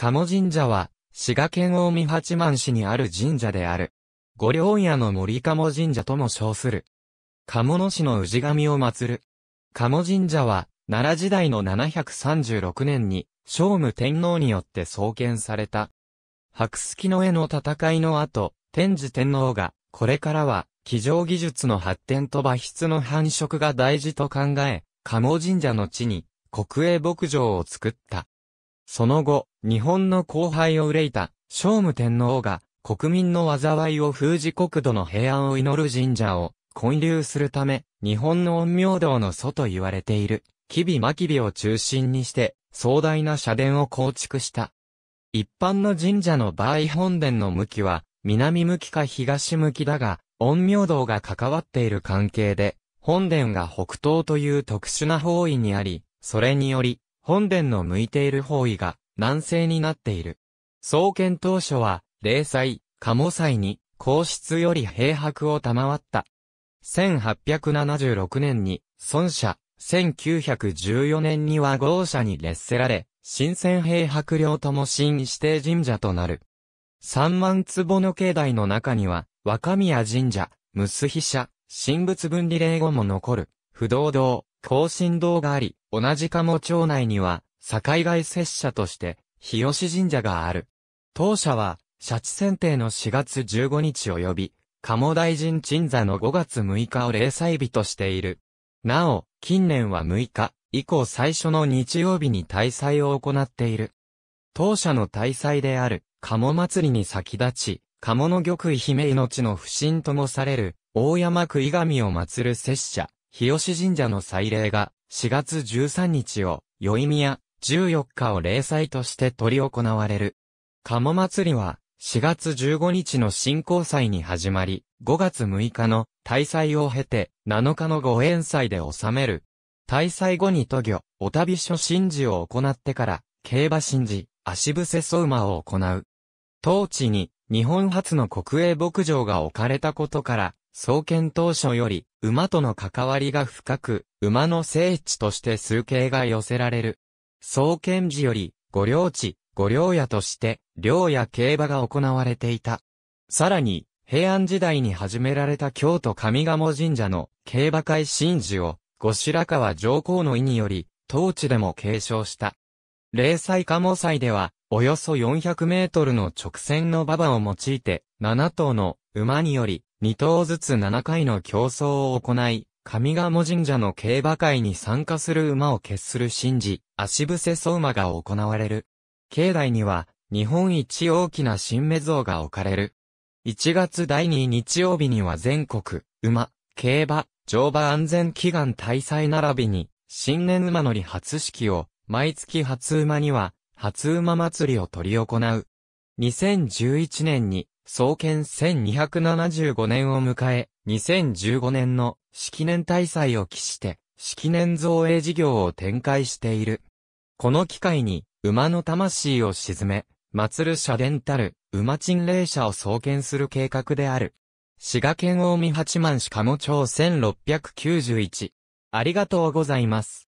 鴨神社は、滋賀県近江八幡市にある神社である。五両屋の森鴨神社とも称する。鴨野市の氏神を祀る。鴨神社は、奈良時代の736年に、聖武天皇によって創建された。白月の絵の戦いの後、天智天皇が、これからは、騎乗技術の発展と馬筆の繁殖が大事と考え、鴨神社の地に、国営牧場を作った。その後、日本の後輩を憂いた、聖武天皇が、国民の災いを封じ国土の平安を祈る神社を、建立するため、日本の陰陽道の祖と言われている、吉備真備を中心にして、壮大な社殿を構築した。一般の神社の場合本殿の向きは、南向きか東向きだが、陰陽道が関わっている関係で、本殿が北東という特殊な方位にあり、それにより、本殿の向いている方位が南西になっている。創建当初は、霊祭、鴨祭に、皇室より平白を賜った。1876年に、孫社、1914年には豪社に列せられ、新鮮平白領とも新指定神社となる。三万坪の境内の中には、若宮神社、無数飛社、神仏分離霊後も残る、不動堂、更新堂があり、同じ鴨町内には、境外拙者として、日吉神社がある。当社は、シャチ選定の4月15日及び、鴨大臣鎮座の5月6日を例祭日としている。なお、近年は6日、以降最初の日曜日に大祭を行っている。当社の大祭である、鴨祭りに先立ち、鴨の玉井姫命の不審ともされる、大山区井神を祀る拙者、日吉神社の祭礼が4月13日を、宵宮、14日を例祭として取り行われる。鴨祭りは4月15日の新興祭に始まり、5月6日の大祭を経て7日の御縁祭で収める。大祭後に都魚、お旅所神事を行ってから、競馬神事、足伏せ馬を行う。当地に日本初の国営牧場が置かれたことから、創建当初より、馬との関わりが深く、馬の聖地として数形が寄せられる。創建時より、御領地、御領野として、領や競馬が行われていた。さらに、平安時代に始められた京都上賀茂神社の競馬会神事を、後白河上皇の意により、当地でも継承した。霊祭賀茂祭では、およそ400メートルの直線の馬場を用いて、7頭の馬により、2頭ずつ7回の競争を行い、上賀茂神社の競馬会に参加する馬を決する神事、足伏せ相馬が行われる。境内には、日本一大きな神目像が置かれる。1月第2日曜日には全国、馬、競馬、乗馬安全祈願大祭並びに、新年馬乗り初式を、毎月初馬には、初馬祭りを取り行う。2011年に、創建1275年を迎え、2015年の式年大祭を期して、式年造営事業を展開している。この機会に、馬の魂を沈め、祭る社殿たる、馬鎮霊社を創建する計画である。滋賀県大見八幡市鴨町1691。ありがとうございます。